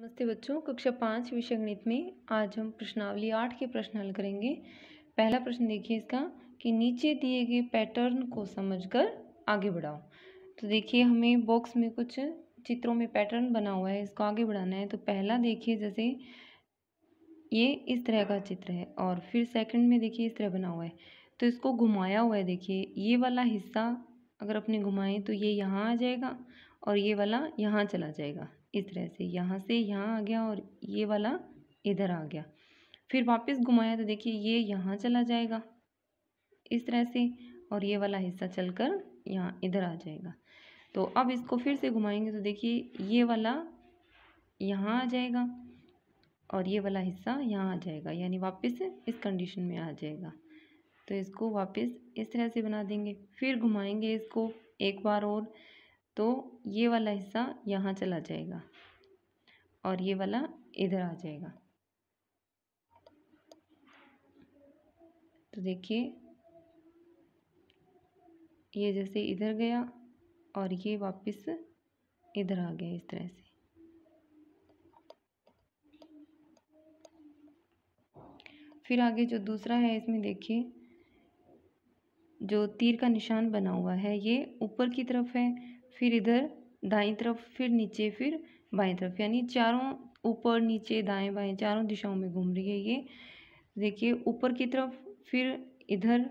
नमस्ते बच्चों कक्षा पाँच विषय गणित में आज हम प्रश्नावली आठ के प्रश्न हल करेंगे पहला प्रश्न देखिए इसका कि नीचे दिए गए पैटर्न को समझकर आगे बढ़ाओ तो देखिए हमें बॉक्स में कुछ चित्रों में पैटर्न बना हुआ है इसको आगे बढ़ाना है तो पहला देखिए जैसे ये इस तरह का चित्र है और फिर सेकंड में देखिए इस तरह बना हुआ है तो इसको घुमाया हुआ है देखिए ये वाला हिस्सा अगर अपने घुमाएं तो ये यहाँ आ जाएगा और ये वाला यहाँ चला जाएगा इस तरह से यहाँ से यहाँ आ गया और ये वाला इधर आ गया फिर वापस घुमाया तो देखिए ये यहाँ चला जाएगा इस तरह से और ये वाला हिस्सा चलकर यहाँ इधर आ जाएगा तो अब इसको फिर से घुमाएंगे तो देखिए ये वाला यहाँ आ जाएगा और ये वाला हिस्सा यहाँ आ जाएगा यानी वापस इस कंडीशन में आ जाएगा तो इसको वापस इस तरह से बना देंगे फिर घुमाएंगे इसको एक बार और तो ये वाला हिस्सा यहाँ चला जाएगा और ये वाला इधर आ जाएगा तो देखिए ये जैसे इधर गया और ये वापस इधर आ गया इस तरह से फिर आगे जो दूसरा है इसमें देखिए जो तीर का निशान बना हुआ है ये ऊपर की तरफ है फिर इधर दाई तरफ फिर नीचे फिर बाई तरफ यानी चारों ऊपर नीचे दाएं बाएं चारों दिशाओं में घूम रही है ये देखिए ऊपर की तरफ फिर इधर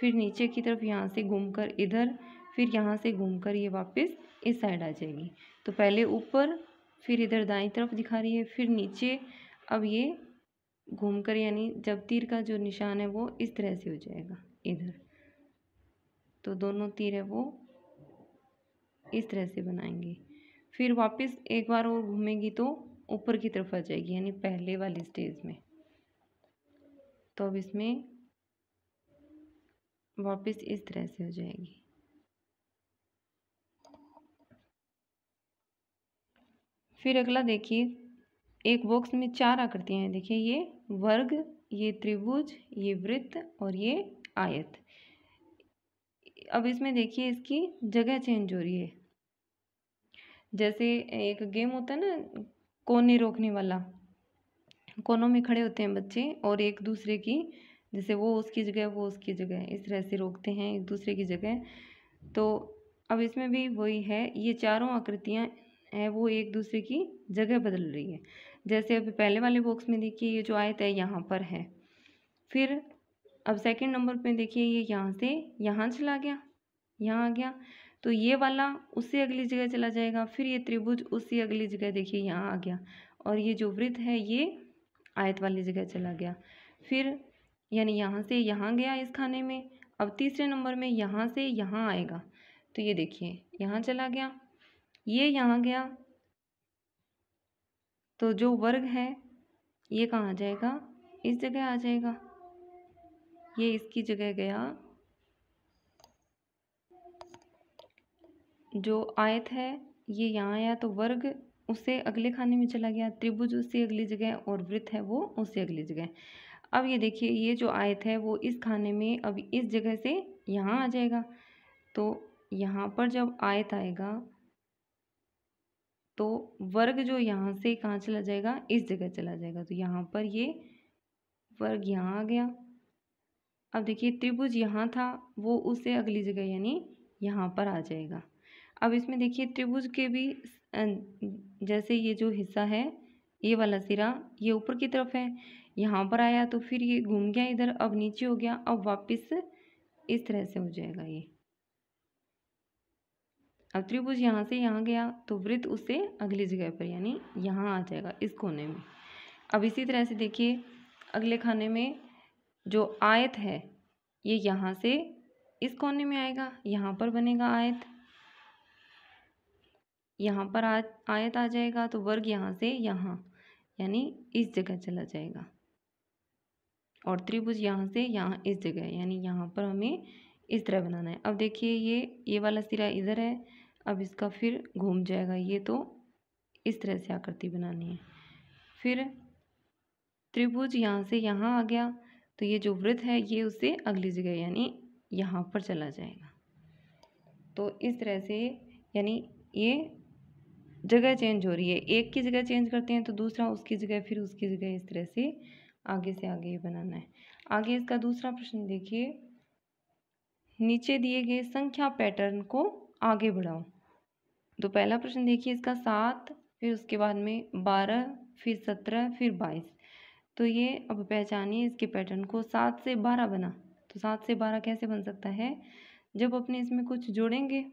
फिर नीचे की तरफ यहाँ से घूमकर इधर फिर यहाँ से घूमकर ये वापस इस साइड आ जाएगी तो पहले ऊपर फिर इधर दाएं तरफ दिखा रही है फिर नीचे अब ये घूमकर यानी जब तीर का जो निशान है वो इस तरह से हो जाएगा इधर तो दोनों तीर है वो इस तरह से बनाएंगे फिर वापस एक बार और घूमेंगी तो ऊपर की तरफ आ जाएगी यानी पहले वाली स्टेज में तो अब इसमें वापस इस तरह से हो जाएगी फिर अगला देखिए एक बॉक्स में चार आकृतियाँ हैं देखिए ये वर्ग ये त्रिभुज ये वृत्त और ये आयत अब इसमें देखिए इसकी जगह चेंज हो रही है जैसे एक गेम होता है ना कोने रोकने वाला कोनों में खड़े होते हैं बच्चे और एक दूसरे की जैसे वो उसकी जगह वो उसकी जगह इस तरह से रोकते हैं एक दूसरे की जगह तो अब इसमें भी वही है ये चारों आकृतियाँ हैं वो एक दूसरे की जगह बदल रही है जैसे अभी पहले वाले बॉक्स में देखिए ये जो आयत है यहाँ पर है फिर अब सेकंड नंबर पे देखिए ये यहाँ से यहाँ चला गया यहाँ आ गया तो ये वाला उससे अगली जगह चला जाएगा फिर ये त्रिभुज उससे अगली जगह देखिए यहाँ आ गया और ये जो वृत्त है ये आयत वाली जगह चला गया फिर यानी यहाँ से यहाँ गया इस खाने में अब तीसरे नंबर में यहाँ से यहाँ आएगा तो ये देखिए यहाँ चला गया ये यहाँ गया तो जो वर्ग है ये कहाँ आ जाएगा इस जगह आ जाएगा ये इसकी जगह गया जो आयत है ये यहाँ आया तो वर्ग उससे अगले खाने में चला गया त्रिभुज उससे अगली जगह और वृत्त है वो उससे अगली जगह अब ये देखिए ये जो आयत है वो इस खाने में अब इस जगह से यहाँ आ जाएगा तो यहाँ पर जब आयत आएगा तो वर्ग जो यहाँ से कहाँ चला जाएगा इस जगह चला जाएगा तो यहाँ पर ये वर्ग यहाँ आ गया अब देखिए त्रिभुज यहाँ था वो उससे अगली जगह यानी यहाँ पर आ जाएगा अब इसमें देखिए त्रिभुज के भी जैसे ये जो हिस्सा है ये वाला सिरा ये ऊपर की तरफ है यहाँ पर आया तो फिर ये घूम गया इधर अब नीचे हो गया अब वापस इस तरह से हो जाएगा ये अब त्रिभुज यहाँ से यहाँ गया तो वृत्त उससे अगली जगह पर यानी यहाँ आ जाएगा इस कोने में अब इसी तरह से देखिए अगले खाने में जो आयत है ये यहाँ से इस कोने में आएगा यहाँ पर बनेगा आयत यहाँ पर आ आयत आ जाएगा तो वर्ग यहाँ से यहाँ यानी इस जगह चला जाएगा और त्रिभुज यहाँ से यहाँ इस जगह यानी यहाँ पर हमें इस तरह बनाना है अब देखिए ये ये वाला सिरा इधर है अब इसका फिर घूम जाएगा ये तो इस तरह से आकृति बनानी है फिर त्रिभुज यहाँ से यहाँ आ गया तो ये जो वृत्त है ये उससे अगली जगह यानी यहाँ पर चला जाएगा तो इस तरह से यानी ये जगह चेंज हो रही है एक की जगह चेंज करते हैं तो दूसरा उसकी जगह फिर उसकी जगह इस तरह से आगे से आगे बनाना है आगे इसका दूसरा प्रश्न देखिए नीचे दिए गए संख्या पैटर्न को आगे बढ़ाओ तो पहला प्रश्न देखिए इसका सात फिर उसके बाद में बारह फिर सत्रह फिर बाईस तो ये अब पहचानिए इसके पैटर्न को सात से बारह बना तो सात से बारह कैसे बन सकता है जब अपने इसमें कुछ जोड़ेंगे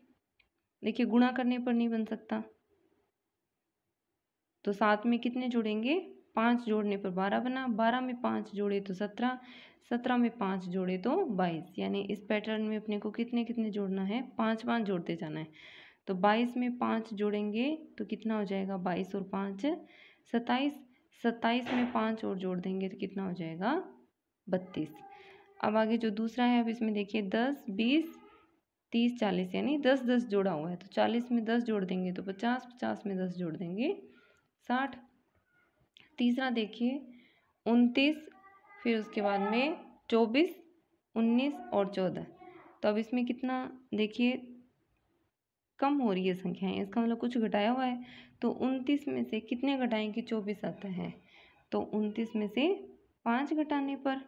देखिए गुणा करने पर नहीं बन सकता तो सात में कितने जोड़ेंगे पाँच जोड़ने पर बारह बना बारह में पाँच जोड़े तो सत्रह सत्रह में पाँच जोड़े तो बाईस यानी इस पैटर्न में अपने को कितने कितने जोड़ना है पाँच पाँच जोड़ते जाना है तो बाईस में पाँच जोड़ेंगे तो कितना हो जाएगा बाईस और पाँच सत्ताईस सत्ताईस में पाँच और जोड़ देंगे तो कितना हो जाएगा बत्तीस अब आगे जो दूसरा है अब इसमें देखिए दस बीस तीस चालीस यानी दस दस जोड़ा हुआ है तो चालीस में दस जोड़ देंगे तो पचास पचास में दस जोड़ देंगे साठ तीसरा देखिए उनतीस फिर उसके बाद में चौबीस उन्नीस और चौदह तो अब इसमें कितना देखिए कम हो रही है संख्याएं इसका मतलब कुछ घटाया हुआ है तो उनतीस में से कितने घटाएं कि चौबीस आता है तो उनतीस में से पाँच घटाने पर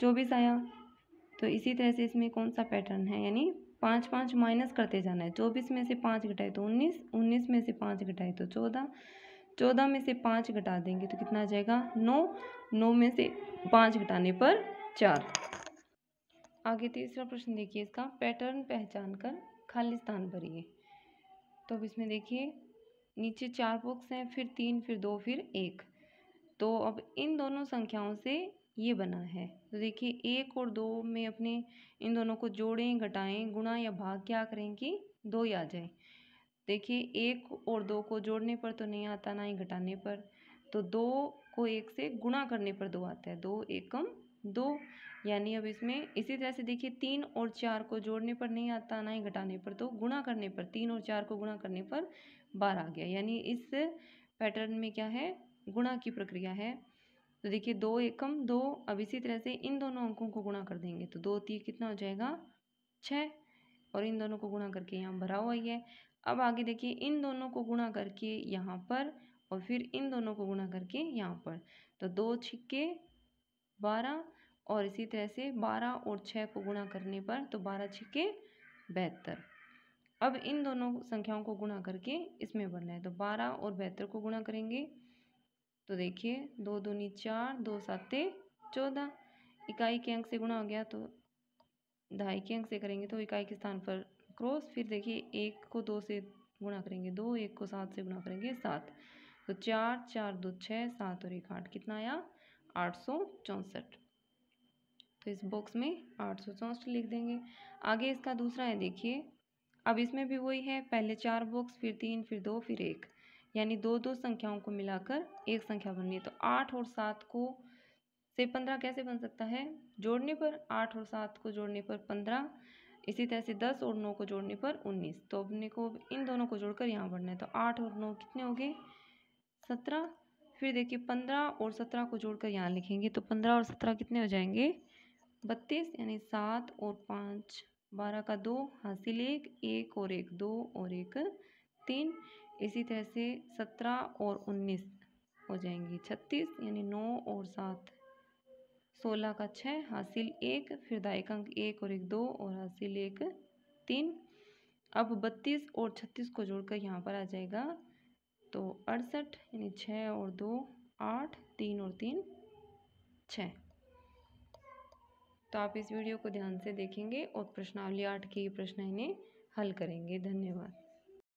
चौबीस आया तो इसी तरह से इसमें कौन सा पैटर्न है यानी पाँच पाँच माइनस करते जाना है चौबीस में से पाँच घटाए तो उन्नीस उन्नीस में से पाँच घटाए तो चौदह चौदह में से पाँच घटा देंगे तो कितना आ जाएगा नौ नौ में से पाँच घटाने पर चार आगे तीसरा प्रश्न देखिए इसका पैटर्न पहचान कर खाली स्थान भरिए तो अब इसमें देखिए नीचे चार बॉक्स हैं फिर तीन फिर दो फिर एक तो अब इन दोनों संख्याओं से ये बना है तो देखिए एक और दो में अपने इन दोनों को जोड़ें घटाएं गुणा या भाग क्या करें कि दो ही आ जाए देखिए एक और दो को जोड़ने पर तो नहीं आता ना ही घटाने पर तो दो को एक से गुणा करने पर दो आता है दो एकम दो यानी अब इसमें इसी तरह से देखिए तीन और चार को जोड़ने पर नहीं आता ना ही घटाने पर तो गुणा करने पर तीन और चार को गुणा करने पर बारह आ गया यानी इस पैटर्न में क्या है गुणा की प्रक्रिया है तो देखिए दो एकम दो अब इसी तरह से इन दोनों अंकों को गुणा कर देंगे तो दो तीन कितना हो जाएगा छः और इन दोनों को गुणा करके यहाँ भरा हुआ ही है अब आगे देखिए इन दोनों को गुणा करके यहाँ पर और फिर इन दोनों को गुणा करके यहाँ पर तो दो छिक्के बारह और इसी तरह से बारह और छः को गुणा करने पर तो बारह छिक्के बहत्तर अब इन दोनों संख्याओं को गुणा करके इसमें बढ़ना है तो बारह और बहत्तर को गुणा करेंगे तो देखिए दो दूनी चार दो सात चौदह इकाई के अंक से गुणा हो गया तो ढाई के अंक से करेंगे तो इकाई के स्थान पर क्रॉस फिर देखिए एक को दो से गुणा करेंगे दो एक को सात से गुणा करेंगे सात तो चार चार दो छः सात और एक आठ कितना आया आठ सौ चौंसठ तो इस बॉक्स में आठ सौ चौंसठ लिख देंगे आगे इसका दूसरा है देखिए अब इसमें भी वही है पहले चार बॉक्स फिर तीन फिर दो फिर एक यानी दो दो संख्याओं को मिलाकर एक संख्या बननी है तो आठ और सात को से पंद्रह कैसे बन सकता है जोड़ने पर आठ और सात को जोड़ने पर पंद्रह इसी तरह से दस और नौ को जोड़ने पर उन्नीस तो अपने को इन दोनों को जोड़कर यहाँ बढ़ना है तो आठ और नौ कितने हो गए सत्रह फिर देखिए पंद्रह और सत्रह को जोड़कर यहाँ लिखेंगे तो पंद्रह और सत्रह कितने हो जाएंगे बत्तीस यानी सात और पाँच बारह का दो हासिल एक एक और एक दो और एक तीन इसी तरह से सत्रह और उन्नीस हो जाएंगे छत्तीस यानी नौ और सात सोलह का छः हासिल एक फिर दायक अंक एक और एक दो और हासिल एक तीन अब बत्तीस और छत्तीस को जोड़कर यहाँ पर आ जाएगा तो अड़सठ यानी छः और दो आठ तीन और तीन छः तो आप इस वीडियो को ध्यान से देखेंगे और प्रश्नावली आठ के प्रश्न इन्हें हल करेंगे धन्यवाद